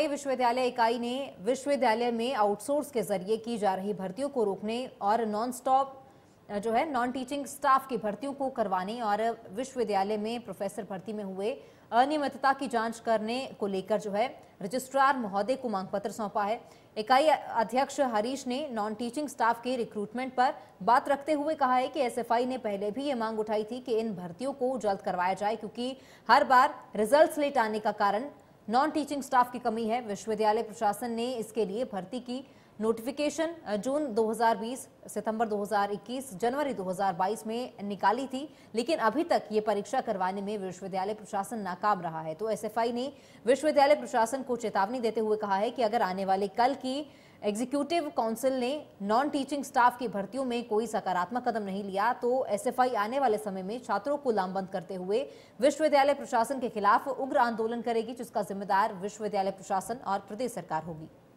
मुंबई विश्वविद्यालय इकाई ने विश्वविद्यालय में आउटसोर्स के जरिए की जा रही भर्तियों को रोकने और नॉन स्टॉप जो है नॉन टीचिंग स्टाफ की भर्तियों को करवाने और विश्वविद्यालय में प्रोफेसर भर्ती में हुए अनियमितता की जांच करने को लेकर जो है रजिस्ट्रार महोदय को मांग पत्र सौंपा है इकाई अध्यक्ष हरीश ने नॉन टीचिंग स्टाफ के रिक्रूटमेंट पर बात रखते हुए कहा है कि एसएफआई ने पहले भी ये मांग उठाई थी कि इन भर्तियों को जल्द करवाया जाए क्योंकि हर बार रिजल्ट्स लेट आने का कारण नॉन टीचिंग स्टाफ की कमी है विश्वविद्यालय प्रशासन ने इसके लिए भर्ती की नोटिफिकेशन जून 2020 सितंबर 2021 जनवरी 2022 में निकाली थी लेकिन अभी तक ये परीक्षा करवाने में विश्वविद्यालय प्रशासन नाकाम रहा है तो एसएफआई ने विश्वविद्यालय प्रशासन को चेतावनी देते हुए कहा है कि अगर आने वाले कल की एग्जीक्यूटिव काउंसिल ने नॉन टीचिंग स्टाफ की भर्तियों में कोई सकारात्मक कदम नहीं लिया तो एसएफआई आने वाले समय में छात्रों को लामबंद करते हुए विश्वविद्यालय प्रशासन के खिलाफ उग्र आंदोलन करेगी जिसका जिम्मेदार विश्वविद्यालय प्रशासन और प्रदेश सरकार होगी